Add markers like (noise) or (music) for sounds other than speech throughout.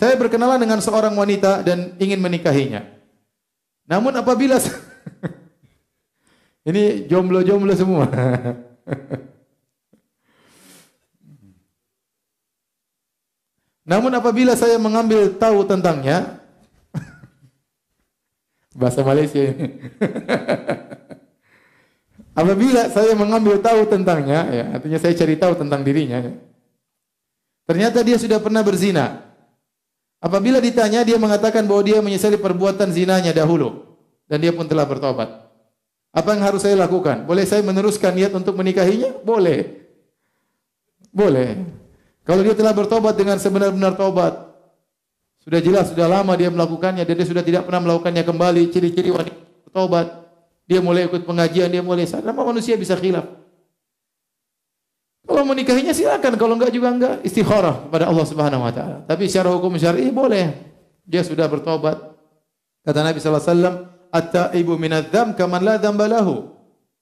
Saya berkenalan dengan seorang wanita dan ingin menikahinya. Namun apabila (laughs) ini jomblo-jomblo semua. (laughs) Namun apabila saya mengambil tahu tentangnya, (laughs) bahasa Malaysia ini. apabila saya mengambil tahu tentangnya, ya, artinya saya cari tahu tentang dirinya. Ya. Ternyata dia sudah pernah berzina. Apabila ditanya, dia mengatakan bahwa dia menyesali perbuatan zinanya dahulu dan dia pun telah bertobat. Apa yang harus saya lakukan? Boleh saya meneruskan niat untuk menikahinya? Boleh. Boleh. Kalau dia telah bertobat dengan sebenar-benar tobat, sudah jelas, sudah lama dia melakukannya dan dia sudah tidak pernah melakukannya kembali. Ciri-ciri wanita bertobat. Dia mulai ikut pengajian, dia mulai sadar. Lama manusia bisa khilaf. Kalau menikahinya silakan, kalau enggak juga enggak istikharah kepada Allah Subhanahu wa taala. Tapi secara hukum syar'i boleh. Dia sudah bertobat. Kata Nabi sallallahu alaihi wasallam, "At-taibu minadz-dzam kaman la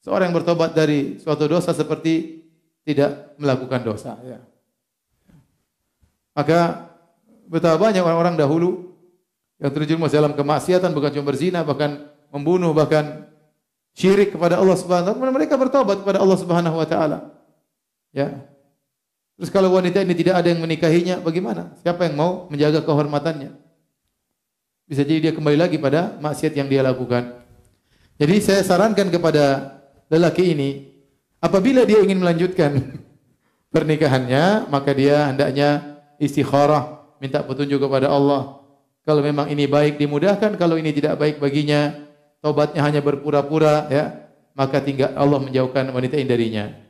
Seorang yang bertobat dari suatu dosa seperti tidak melakukan dosa, ya. Maka betapa banyak orang-orang dahulu yang terjerumus dalam kemaksiatan bukan cuma berzina, bahkan membunuh, bahkan syirik kepada Allah Subhanahu wa taala. Mereka bertobat kepada Allah Subhanahu wa taala. Ya. Terus kalau wanita ini tidak ada yang menikahinya, bagaimana? Siapa yang mau menjaga kehormatannya? Bisa jadi dia kembali lagi pada maksiat yang dia lakukan. Jadi saya sarankan kepada lelaki ini, apabila dia ingin melanjutkan (laughs) pernikahannya, maka dia hendaknya istikharah, minta petunjuk kepada Allah. Kalau memang ini baik dimudahkan, kalau ini tidak baik baginya, tobatnya hanya berpura-pura ya, maka tinggal Allah menjauhkan wanita ini darinya.